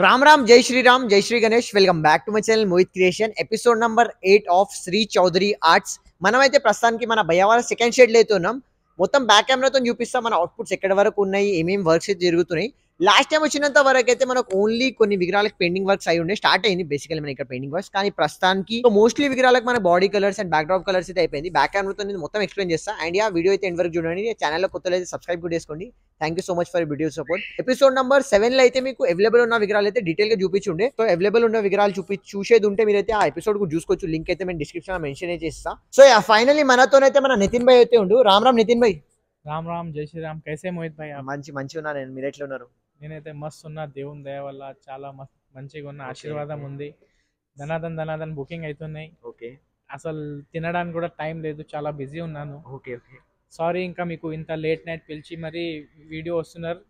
राम राम जय श्री राम जय Shri Ganesh welcome back to my channel Mohit creation episode number eight of Shri Chaudhary arts मनमेंट प्रस्ताव की मैं भयवाल सैकेंड षेड लेते मोतम बैक कैमरा तो चूपा मैं अवटपुट्स एक्ट वरुक उम वर्क जो లాస్ట్ టై వచ్చినంత వరకైతే మనకు ఓన్లీ కొన్ని విగ్రహాలకు పెండింగ్ వర్క్స్ అయి ఉండె స్టార్ట్ అయ్యింది బేసికల్లీ మన ఇక్కడ పెయింటింగ్ వర్క్స్ కానీ ప్రస్తాన్కి సో మోస్ట్లీ విగ్రహాలకు మన body colours and backdrop colours అయితే అయిపోయింది బ్యాక్ గ్రౌండ్ తో నేను మొత్తం ఎక్స్ప్లెయిన్ చేస్తా అండ్ యా వీడియో అయితే ఎండ్ వరకు చూడండి యా ఛానల్ కొట్టలేతే సబ్స్క్రైబ్ కూడా చేసుకోండి thank you so much for you video support episode number 7 లో అయితే మీకు अवेलेबल ఉన్న విగ్రహాలైతే డిటైల్ గా చూపించి ఉండె సో अवेलेबल ఉన్న విగ్రహాలు చూసేది ఉంటే మీరైతే ఆ ఎపిసోడ్ కూడా చూసుకోవచ్చు లింక్ అయితే నేను డిస్క్రిప్షనలో మెన్షన్ 해 చేస్తా సో యా ఫైనల్లీ మనతోనే అయితే మన నితిన్ bhai అయితే ఉండు రామరాం నితిన్ bhai రామ్ రామ్ జై శ్రీరామ్ కైసే మోహిత్ భాయ్ మంచి మంచిగా ఉన్నా నేను మీరు ఎట్లా ఉన్నారు నేనైతే మస్తు ఉన్నా దేవుని దయ వల్ల చాలా మస్తు మంచిగా ఉన్న ఆశీర్వాదం ఉంది ధనాదన్ ధనాదన్ బుకింగ్ అవుతున్నాయి ఓకే అసలు తినడానికి కూడా టైం లేదు చాలా బిజీ ఉన్నాను ఓకే ఓకే సారీ ఇంకా మీకు ఇంత లేట్ నైట్ పిలిచి మరీ వీడియో వస్తున్నారు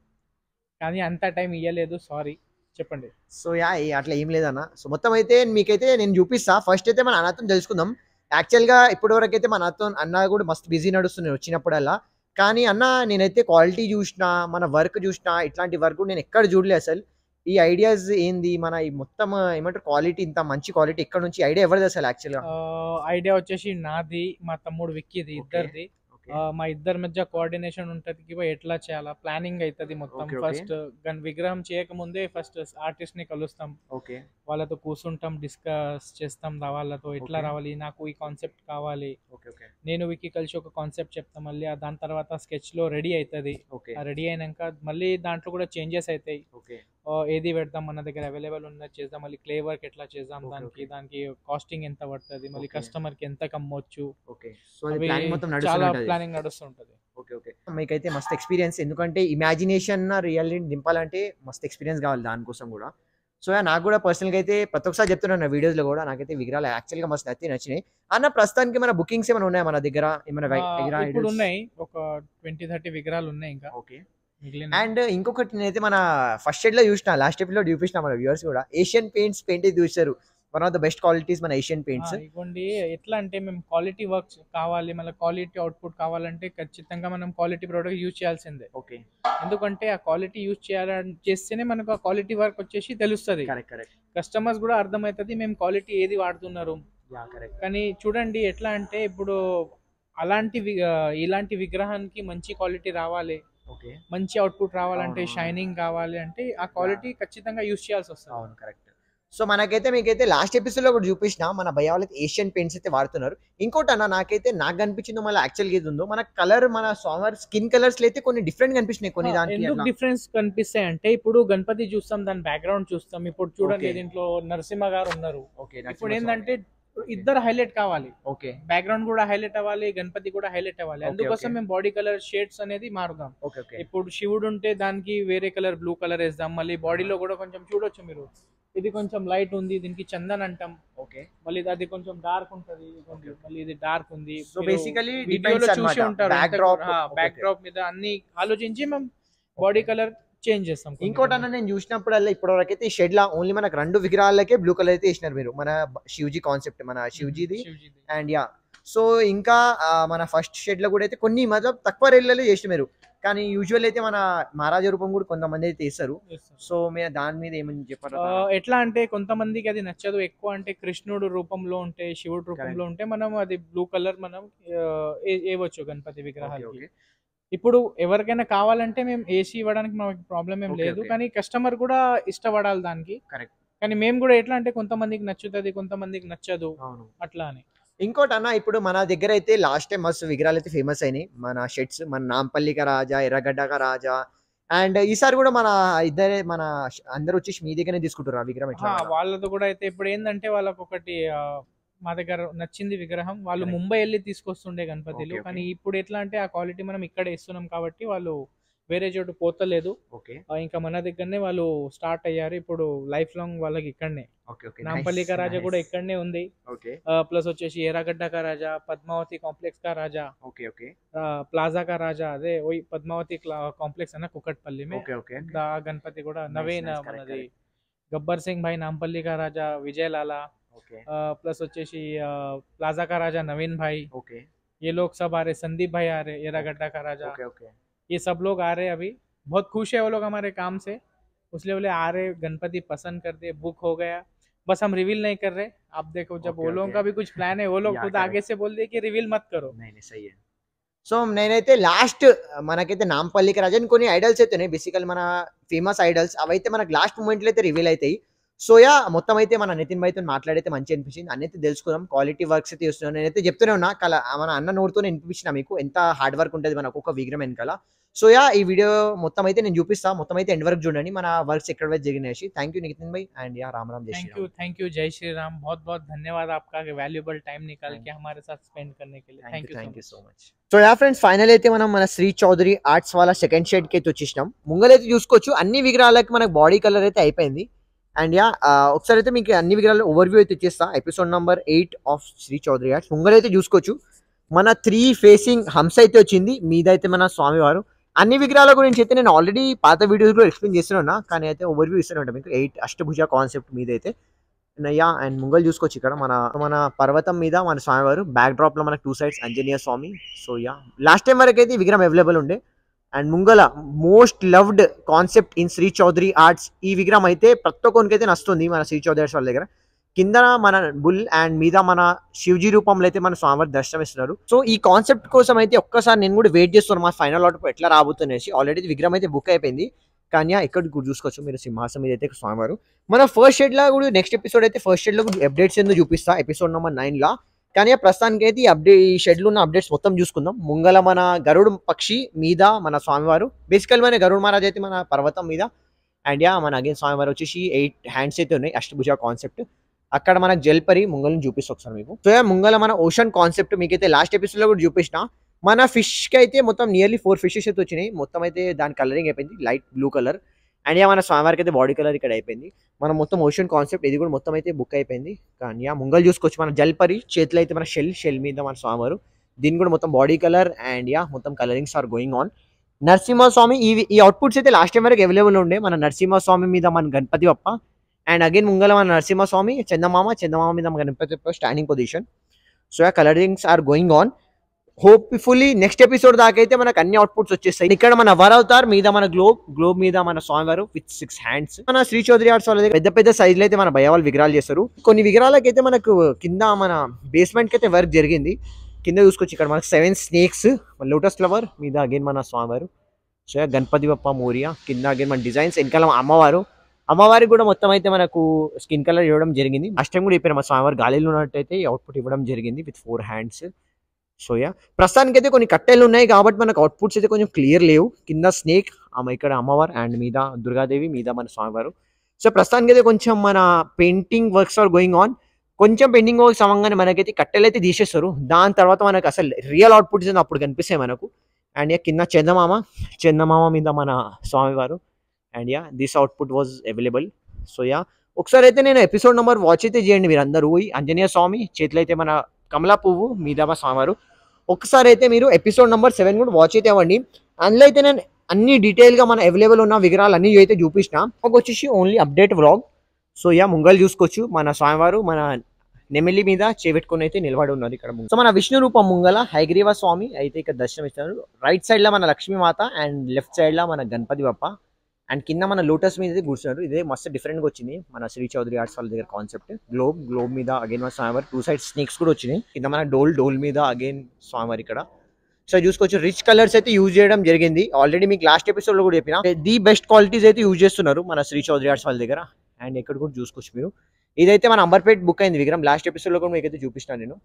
కానీ అంత టైం ఇవ్వలేదు సారీ చెప్పండి సో యా అట్లా ఏం లేదన్న సో మొత్తం అయితే మీకైతే నేను చూపిస్తా ఫస్ట్ అయితే మన అనాథం తెలుసుకుందాం యాక్చువల్గా ఇప్పటివరకు అయితే మన అన్నతో అన్న కూడా మస్తు బిజీ నడుస్తున్నాయి వచ్చినప్పుడల్లా కానీ అన్న నేనైతే క్వాలిటీ చూసిన మన వర్క్ చూసిన ఇట్లాంటి వర్క్ నేను ఎక్కడ చూడలే అసలు ఈ ఐడియాస్ ఏంది మన ఈ మొత్తం ఏమంటారు క్వాలిటీ ఇంత మంచి క్వాలిటీ ఎక్కడ నుంచి ఐడియా ఎవరిది అసలు యాక్చువల్గా ఐడియా వచ్చేసి నాది మా తమ్ముడు విక్కీది ఇద్దరిది మా ఇద్దరి మధ్య కోఆర్డినేషన్ ఉంటది ఎట్లా చేయాలా ప్లానింగ్ అవుతుంది మొత్తం ఫస్ట్ దాని విగ్రహం చేయకముందే ఫస్ట్ ఆర్టిస్ట్ ని కలుస్తాం ఓకే వాళ్ళతో కూర్చుంటాం డిస్కస్ చేస్తాం వాళ్ళతో ఎట్లా రావాలి నాకు ఈ కాన్సెప్ట్ కావాలి నేను వీకి కలిసి ఒక కాన్సెప్ట్ చెప్తాం మళ్ళీ దాని తర్వాత స్కెచ్ లో రెడీ అవుతుంది రెడీ అయినాక మళ్ళీ దాంట్లో కూడా చేంజెస్ అవుతాయి ఏది పెడతాం మన దగ్గర అవైలబుల్ ఉన్నది చేద్దాం మళ్ళీ క్లే వర్క్ ఎట్లా చేద్దాం దానికి దానికి కాస్టింగ్ ఎంత పడుతుంది మళ్ళీ కస్టమర్ కి ఎంత కమ్మొచ్చు చాలా ప్లానింగ్ నడుస్తుంటది ఓకే ఓకే మీకైతే మస్త్ ఎక్స్పీరియన్స్ ఎందుకంటే ఇమాజినేషన్ రియాలిటీ దింపాలంటే మస్త్ ఎక్స్పీరియన్స్ కావాలి దానికోసం కూడా సో నాకు కూడా గా అయితే ప్రతి ఒక్కసారి చెప్తున్నాను నా లో కూడా నాకైతే విగ్రహాలు గా మస్తు అయితే నచ్చినాయి అన్న ప్రస్తుతానికి మన బుకింగ్స్ ఏమైనా ఉన్నాయా మన దగ్గర ఏమైనా విగ్రహాలు ఉన్నాయి ఒక ట్వంటీ థర్టీ విగ్రహాలు ఉన్నాయి ఇంకా ఓకే అండ్ ఇంకొకటి నేనైతే మన ఫస్ట్ షెడ్ లో చూసిన లాస్ట్ ఎపిసోడ్ చూపించిన మన వ్యూవర్స్ కూడా ఏషియన్ పెయింట్స్ పెయింట్ చూసారు one of the best qualities మన ఏషియన్ పెయింట్స్ ఇవ్వండి ఎట్లా అంటే మేము క్వాలిటీ వర్క్స్ కావాలి మళ్ళీ క్వాలిటీ అవుట్పుట్ కావాలంటే ఖచ్చితంగా మనం క్వాలిటీ ప్రోడక్ట్ యూజ్ చేయాల్సిందే ఓకే ఎందుకంటే ఆ క్వాలిటీ యూజ్ చేయాలని చేస్తేనే మనకు ఆ క్వాలిటీ వర్క్ వచ్చేసి తెలుస్తుంది కరెక్ట్ కస్టమర్స్ కూడా అర్థమవుతుంది మేము క్వాలిటీ ఏది వాడుతున్నారు కానీ చూడండి ఎట్లా అంటే ఇప్పుడు అలాంటి ఇలాంటి విగ్రహానికి మంచి క్వాలిటీ రావాలి మంచి అవుట్పుట్ రావాలంటే షైనింగ్ కావాలి అంటే ఆ క్వాలిటీ ఖచ్చితంగా యూస్ చేయాల్సి వస్తుంది అవును కరెక్ట్ సో మనకైతే మీకైతే లాస్ట్ లో కూడా చూపించిన మన భయ ఏషియన్ పెయింట్స్ అయితే వాడుతున్నారు ఇంకోటి అన్న నాకైతే నాకు కనిపించింది మళ్ళీ యాక్చువల్ ఏది ఉందో మన కలర్ మన సోమర్ స్కిన్ కలర్స్ అయితే కొన్ని డిఫరెంట్ కనిపిస్తున్నాయి కొన్ని దానికి డిఫరెన్స్ కనిపిస్తాయి అంటే ఇప్పుడు గణపతి చూస్తాం దాని బ్యాక్గ్రౌండ్ చూస్తాం ఇప్పుడు చూడండి దీంట్లో నరసింహ గారు ఉన్నారు ఇప్పుడు ఏంటంటే ఇద్దరు హైలైట్ కావాలి ఓకే బ్యాక్గ్రౌండ్ కూడా హైలైట్ అవ్వాలి గణపతి కూడా హైలైట్ అవ్వాలి అందుకోసం మేము బాడీ కలర్ షేడ్స్ అనేది మారుదాం ఇప్పుడు శివుడు ఉంటే దానికి వేరే కలర్ బ్లూ కలర్ వేస్తాం మళ్ళీ బాడీలో uh-huh. కూడా కొంచెం చూడొచ్చు మీరు ఇది కొంచెం లైట్ ఉంది దీనికి చందన్ అంటాం ఓకే మళ్ళీ అది కొంచెం డార్క్ ఉంటది మళ్ళీ ఇది డార్క్ ఉంది సో బేసికలీ చూసి ఉంటారు బ్యాక్ డ్రాప్ మీద అన్ని ఆలోచించి మేము బాడీ కలర్ చేంజ్ చేస్తాం ఇంకోటన్నా నేను చూసినప్పుడల్లా ఇప్పటివరకు అయితే షెడ్ లా ఓన్లీ మనకు రెండు విగ్రహాలకే బ్లూ కలర్ అయితే వేసినారు మీరు మన శివజీ కాన్సెప్ట్ మన శివజీది అండ్ యా సో ఇంకా మన ఫస్ట్ షెడ్ లో కూడా అయితే కొన్ని మతలబ్ తక్కువ రేట్లలో చేసిన మీరు కానీ యూజువల్ అయితే మన మహారాజా రూపం కూడా కొంతమంది అయితే ఇస్తారు సో మీరు దాని మీద ఏమని చెప్పారు ఎట్లా అంటే కొంతమందికి అది నచ్చదు ఎక్కువ అంటే కృష్ణుడు రూపంలో ఉంటే శివుడు రూపంలో ఉంటే మనం అది బ్లూ కలర్ మనం వేయవచ్చు గణపతి విగ్రహాలు ఇప్పుడు ఎవరికైనా కావాలంటే మేము ఏసీ ఇవ్వడానికి మాకు ప్రాబ్లం ఏం లేదు కానీ కస్టమర్ కూడా ఇష్టపడాలి దానికి కరెక్ట్ కానీ మేము కూడా ఎట్లా అంటే కొంతమందికి నచ్చుతుంది కొంతమందికి నచ్చదు అట్లా అని ఇంకోటి అన్న ఇప్పుడు మన దగ్గర అయితే లాస్ట్ టైం మస్తు విగ్రహాలు అయితే ఫేమస్ అయినాయి మన షెడ్స్ మన నాంపల్లిక రాజా ఎర్రగడ్డక రాజా అండ్ ఈసారి కూడా మన ఇద్దరే మన అందరూ వచ్చేసి మీ దగ్గరనే తీసుకుంటారు ఆ విగ్రహం వాళ్ళతో కూడా అయితే ఇప్పుడు ఏంటంటే వాళ్ళకి ఒకటి మా దగ్గర నచ్చింది విగ్రహం వాళ్ళు ముంబై వెళ్ళి తీసుకొస్తుండే గణపతిలు కానీ ఇప్పుడు ఎట్లా అంటే ఆ క్వాలిటీ మనం ఇక్కడ ఇస్తున్నాం కాబట్టి వాళ్ళు వేరే చోటు పోతలేదు ఇంకా మన దగ్గరనే వాళ్ళు స్టార్ట్ అయ్యారు ఇప్పుడు లైఫ్ లాంగ్ వాళ్ళకి ఇక్కడనే నాంపల్లిక రాజా కూడా ఇక్కడనే ఉంది ప్లస్ వచ్చేసి ఎర్రగడ్డ కా రాజా పద్మావతి కాంప్లెక్స్ కా రాజా ప్లాజా కా రాజా అదే పద్మావతి కాంప్లెక్స్ అన్న కుక్కట్పల్లి గణపతి కూడా నవీన మనది గబ్బర్ సింగ్ భాయ్ నాంపల్లి కా Raja Vijay plus way plaza का राजा नवीन भाई ओके ये लोग सब आ रहे संदीप भाई आ रहे येरा गड्ढा का राजा ओके ओके ये सब लोग आ रहे अभी बहुत खुश है वो लोग हमारे काम से उसलिए बोले आ रहे गणपति पसंद कर दे बुक हो गया बस हम रिवील नहीं कर रहे आप देखो जब वो लोगों का भी कुछ प्लान है वो लोग खुद आगे से बोल दिए कि रिवील मत करो नहीं नहीं सही है सो so, नहीं तो नहीं लास्ट సో నేనైతే లాస్ట్ మనకైతే నాంపల్లికి రాజన్ కొన్ని ఐడల్స్ అయితే బేసికల్ మన ఫేమస్ ఐడల్స్ అవైతే మనకు లాస్ట్ మూమెంట్లో అయితే రివీల్ అవుతాయి సో యా మొత్తం అయితే మన నితిన్ బైతో మాట్లాడ అయితే మంచి అనిపిస్తుంది. అన్ని తెలుసుకున్నాం. క్వాలిటీ వర్క్స్ అయితే చూశాను. నేనైతే చెప్తున్నాను నా మన అన్న నూర్ తోనే ఇన్ఫినిషినా మీకు ఎంత హార్డ్ వర్క్ ఉంటది మనొక్క విగ్రహం ఎనకలా. సో యా ఈ వీడియో మొత్తం అయితే నేను చూపిస్తా. మొత్తం అయితే ఎండ్ వర్క్ చూడండి. మన వర్క్స్ క్వాలిటీజ్ జరిగినాయి. Thank you Nitin bye and yeah రామరాం జై శ్రీరామ్. థాంక్యూ థాంక్యూ జై శ్రీరామ్. బహత్ బహత్ ధన్యవాద్ aapka valuable time nikal ke hamare sath spend karne ke liye. Thank you so much. So yeah friends final అయితే మనం మన శ్రీ చౌదరి ఆర్ట్స్ వాలా సెకండ్ షెడ్ కే తోచిష్ణం. ముంగలైతే చూసుకోవచ్చు. అన్ని విగ్రహాలకి మన బాడీ కలర్ అయితే అయిపోయింది. అండ్ యా uh, ఒకసారి అయితే మీకు అన్ని విగ్రహాలు ఓవర్వ్యూ అయితే ఇచ్చేస్తా episode number eight of Shri Chowdary యాడ్ ముంగలైతే అయితే చూసుకోవచ్చు మన త్రీ ఫేసింగ్ హంస అయితే వచ్చింది మీదైతే మన స్వామివారు అన్ని విగ్రహాల గురించి అయితే నేను ఆల్రెడీ పాత వీడియోస్లో ఎక్స్ప్లెయిన్ చేస్తున్నాను కానీ అయితే ఓవర్వ్యూ ఇస్తానంట మీకు ఎయిట్ అష్టభుజ కాన్సెప్ట్ మీదైతే నయ్యా అండ్ ముంగలు చూసుకోవచ్చు ఇక్కడ మన మన పర్వతం మీద మన స్వామివారు బ్యాక్ డ్రాప్లో మనకు టూ సైడ్స్ అంజనీయ స్వామి సో యా లాస్ట్ టైం వరకు అయితే విగ్రహం అవైలబుల్ ఉండే అండ్ ముంగల most loved concept in Shri Chowdary arts ఈ విగ్రహం అయితే ప్రతి ఒక్కరికైతే నస్తుంది మన శ్రీ చౌదరి వాళ్ళ దగ్గర కింద మన బుల్ అండ్ మీద మన శివజీ రూపంలో అయితే మన స్వామివారి దర్శనం ఇస్తున్నారు సో ఈ కాన్సెప్ట్ కోసం అయితే ఒక్కసారి నేను కూడా వెయిట్ చేస్తున్నాను మా ఫైనల్ ఆర్డర్ ఎట్లా రాబోతుందనేసి ఆల్రెడీ విగ్రహం అయితే బుక్ అయిపోయింది కానీ ఇక్కడ కూడా చూసుకోవచ్చు మీరు సింహాసం మీద అయితే స్వామివారు మన ఫస్ట్ షెడ్లా కూడా నెక్స్ట్ ఎపిసోడ్ అయితే ఫస్ట్ షెడ్లో అప్డేట్స్ ఏందో చూపిస్తా ఎపిసోడ్ నెంబర్ నైన్లా కానీ ప్రస్తుతానికి అయితే ఈ అప్డే ఈ షెడ్యూల్ ఉన్న అప్డేట్స్ మొత్తం చూసుకుందాం ముంగల మన గరుడు పక్షి మీద మన స్వామివారు బేసికల్ మన గరుడు మహారాజ్ అయితే మన పర్వతం మీద అండ్ యా మన అగైన్ స్వామివారు వచ్చేసి ఎయిట్ హ్యాండ్స్ అయితే ఉన్నాయి అష్టభుజ కాన్సెప్ట్ అక్కడ మనకు జల్పరి ముంగల్ని చూపిస్తా ఒకసారి మీకు సో ముంగల మన ఓషన్ కాన్సెప్ట్ మీకైతే లాస్ట్ ఎపిసోడ్ లో కూడా చూపించిన మన కి అయితే మొత్తం నియర్లీ ఫోర్ ఫిషెస్ అయితే వచ్చినాయి మొత్తం అయితే దాని కలరింగ్ అయిపోయింది light blue colour and yeah మన స్వామివారికి అయితే బాడీ కలర్ ఇక్కడ అయిపోయింది మనం మొత్తం ఓషన్ కాన్సెప్ట్ ఇది కూడా మొత్తం అయితే బుక్ అయిపోయింది కానీ యా ముంగల్ చూసుకోవచ్చు మన జల్పరి చేతిలో అయితే మన షెల్ షెల్ మీద మన స్వామివారు దీని కూడా మొత్తం బాడీ కలర్ అండ్ యా మొత్తం colourings are going on Narasimhaswamy ఈ ఈ అవుట్పుట్స్ అయితే లాస్ట్ టైం వరకు అవైలబుల్ ఉండే మన నరసింహస్వామి మీద మన గణపతి బప్ప అండ్ అగైన్ ముంగల మన నరసింహస్వామి చందమామ చందమామ మీద మన Ganapati Bappa standing position so ఆ colourings are going on hopefully next episode దాకా అయితే మనకు అన్ని అవుట్పుట్స్ వచ్చేస్తాయి ఇక్కడ మన వర్ అవుతార్ మీద మన గ్లోబ్ గ్లోబ్ మీద మన స్వామివారు విత్ సిక్స్ హ్యాండ్స్ మన శ్రీ చౌదరి ఆర్ట్స్ వాళ్ళ పెద్ద పెద్ద సైజులు అయితే మన భయవాళ్ళు విగ్రహాలు చేస్తారు కొన్ని విగ్రహాలకైతే మనకు కింద మన బేస్మెంట్కి అయితే వర్క్ జరిగింది కింద చూసుకోవచ్చు ఇక్కడ మనకు సెవెన్ స్నేక్స్ లోటస్ ఫ్లవర్ మీద అగైన్ మన స్వామివారు సో గణపతి బప్ప మోరియా కింద అగైన్ మన డిజైన్స్ వెనకాల అమ్మవారు అమ్మవారికి కూడా మొత్తం అయితే మనకు స్కిన్ కలర్ ఇవ్వడం జరిగింది ఫస్ట్ టైం కూడా చెప్పారు మా స్వామివారు గాలిలో ఉన్నట్టయితే అవుట్పుట్ ఇవ్వడం జరిగింది with four hands so yeah ప్రస్తుతానికి అయితే కొన్ని కట్టెలు ఉన్నాయి కాబట్టి మనకు అవుట్పుట్స్ అయితే కొంచెం క్లియర్ లేవు కింద స్నేక్ ఆమె ఇక్కడ అమ్మవారు అండ్ మీద దుర్గాదేవి మీద మన స్వామివారు సో ప్రస్తుతానికి అయితే కొంచెం మన painting works are going on కొంచెం పెయింటింగ్ వర్క్స్ అవ్వగానే మనకైతే కట్టెలు అయితే తీసేస్తారు దాని తర్వాత మనకు అసలు రియల్ అవుట్పుట్స్ అయితే అప్పుడు కనిపిస్తాయి మనకు అండ్ యా కింద చందమామ చందమామ మీద మన స్వామివారు and yeah this output was available so yeah ఒకసారి అయితే నేను ఎపిసోడ్ నెంబర్ వాచ్ అయితే చేయండి మీరు అందరూ అంజనేయ స్వామి చేతిలో అయితే మన కమలా పువ్వు మీదాబా స్వామివారు ఒకసారి అయితే మీరు ఎపిసోడ్ నెంబర్ సెవెన్ కూడా వాచ్ అయితే అవ్వండి అందులో అయితే నేను అన్ని డీటెయిల్గా మన అవైలబుల్ ఉన్న విగ్రహాలు అన్నీ అయితే చూపించిన ఒక వచ్చేసి only update vlog so yeah ముంగలు చూసుకోవచ్చు మన స్వామివారు మన నెమిలి మీద చేపెట్టుకుని అయితే నిలబడి ఉన్నారు ఇక్కడ సో మన విష్ణు రూపం ముంగల హైగ్రీవ స్వామి అయితే ఇక్కడ దర్శనం ఇస్తున్నారు రైట్ సైడ్లో మన లక్ష్మీమాత అండ్ లెఫ్ట్ సైడ్లో మన గణపతి బప్ప అండ్ కింద మన లోటస్ మీద కూర్చున్నారు ఇదే మస్తు డిఫరెంట్గా వచ్చింది మన శ్రీ చౌదరి ఆర్ట్స్ వాళ్ళ దగ్గర కాన్సెప్ట్ గ్లోబ్ గ్లోబ్ మీద అగైన్ మన స్వామివారి టూ సైడ్ స్నేక్స్ కూడా వచ్చినాయి కింద మన డోల్ డోల్ మీద అగైన్ స్వామివారి ఇక్కడ సో చూసుకోవచ్చు రిచ్ కలర్స్ అయితే యూజ్ చేయడం జరిగింది ఆల్రెడీ మీకు లాస్ట్ ఎపిసోడ్లో కూడా చెప్పిన ది బెస్ట్ క్వాలిటీస్ అయితే యూజ్ చేస్తున్నారు మన శ్రీ చౌదరి ఆర్ట్స్ వాళ్ళ దగ్గర అండ్ ఎక్కడ కూడా చూసుకోవచ్చు మీరు ఇదైతే మన అంబర్పేట్ బుక్ అయింది విక్రమ్ లాస్ట్ ఎపిసోడ్లో కూడా మీకైతే చూపిస్తాను నేను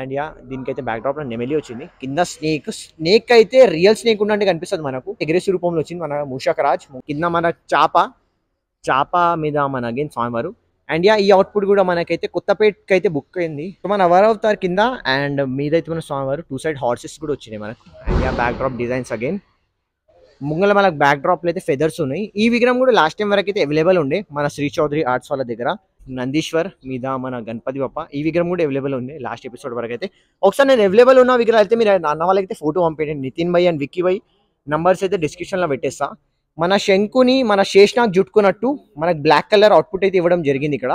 అండ్ యా దీనికైతే బ్యాక్డ్రాప్లో నెమెలి వచ్చింది కింద స్నేక్ స్నేక్ అయితే రియల్ స్నేక్ ఉన్నట్టు కనిపిస్తుంది మనకు ఎగ్రెసివ్ రూపంలో వచ్చింది మన రాజ్ కింద మన చాప చాప మీద మన అగైన్ స్వామివారు అండ్ యా ఈ అవుట్పుట్ కూడా మనకైతే కొత్తపేట్కి అయితే బుక్ అయింది సో మన అవర్ అవుతారు కింద అండ్ మీదైతే మన స్వామివారు టూ సైడ్ హార్సెస్ కూడా వచ్చినాయి మనకు and yeah backdrop designs again ముంగల మనకు బ్యాక్ డ్రాప్లు అయితే ఫెదర్స్ ఉన్నాయి ఈ విగ్రహం కూడా లాస్ట్ టైం వరకు అయితే అవైలబుల్ ఉండే మన శ్రీ చౌదరి ఆర్ట్స్ వాళ్ళ దగ్గర నందీశ్వర్ మీద మన గణపతి బప్ప ఈ విగ్రహం కూడా అవైలబుల్ ఉంది లాస్ట్ ఎపిసోడ్ వరకు అయితే ఒకసారి నేను అవైలబుల్ ఉన్న విగ్రహాలు అయితే మీరు అన్న వాళ్ళకైతే ఫోటో పంపేయండి నితిన్ భయ్ అండ్ విక్కీ భయ్ నంబర్స్ అయితే డిస్క్రిప్షన్లో పెట్టేస్తా మన శంకుని మన శేషనాగ్ జుట్టుకున్నట్టు మనకు బ్లాక్ కలర్ అవుట్పుట్ అయితే ఇవ్వడం జరిగింది ఇక్కడ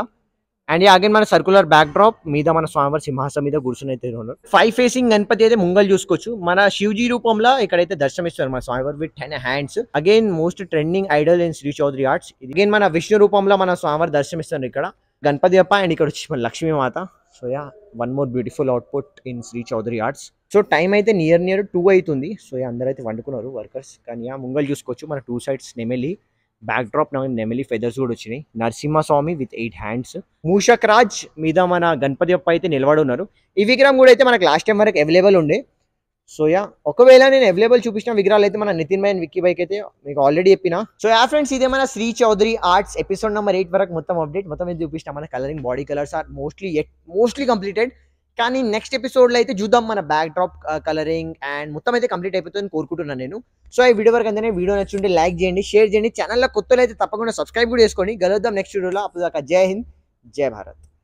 అండ్ అగైన్ మన సర్కులర్ బ్యాక్ డ్రాప్ మీద మన స్వామివారి సింహాసం మీద గుర్చుని అయితే ఉన్నారు ఫైవ్ ఫేసింగ్ గణపతి అయితే ముంగల్ చూసుకోవచ్చు మన శివజీ రూపంలో ఇక్కడైతే దర్శనమిస్తారు మన స్వామివారి with ten hands again most trending idol in Shri Chowdary arts again మన విష్ణు రూపంలో మన స్వామివారి దర్శనమిస్తున్నారు ఇక్కడ గణపతి అప్ప అండ్ ఇక్కడ వచ్చి మన లక్ష్మీమాత so yeah one more beautiful output in Shri Chowdary arts so time అయితే నియర్ నియర్ టూ అవుతుంది సో అందరూ అయితే వండుకున్నారు వర్కర్స్ కానీ ఆ ముంగల్ చూసుకోవచ్చు మన టూ సైడ్స్ నెమెలి బ్యాక్ డ్రాప్ నెమలి ఫెదర్స్ కూడా వచ్చినాయి Narasimhaswamy with eight hands Mooshak Raj మీద మన గణపతి అప్ప అయితే నిలబడి ఉన్నారు ఈ విగ్రహం కూడా అయితే మనకు లాస్ట్ టైం వరకు అవైలబుల్ ఉండే సో యా ఒకవేళ నేను అవైలబుల్ చూపించిన విగ్రహాలు అయితే మన నితిన్ మైన్ విక్కీ బైక్ అయితే మీకు ఆల్రెడీ చెప్పిన సో యా ఫ్రెండ్స్ ఇదే మన Shri Chowdary arts episode number eight వరకు మొత్తం అప్డేట్ మొత్తం ఇది చూపించిన మన colouring body colours are mostly mostly completed కానీ నెక్స్ట్ ఎపిసోడ్లో అయితే చూద్దాం మన బ్యాక్ డ్రాప్ కలరింగ్ అండ్ మొత్తం అయితే కంప్లీట్ అయిపోతుందని కోరుకుంటున్నాను నేను సో ఈ వీడియో వరకు అంతనే వీడియో నచ్చుంటే లైక్ చేయండి షేర్ చేయండి ఛానల్లో కొత్తలో అయితే తప్పకుండా సబ్స్క్రైబ్ కూడా చేసుకోండి కలుద్దాం నెక్స్ట్ వీడియోలో అప్పుడు దాకా జై హింద్ జై భారత్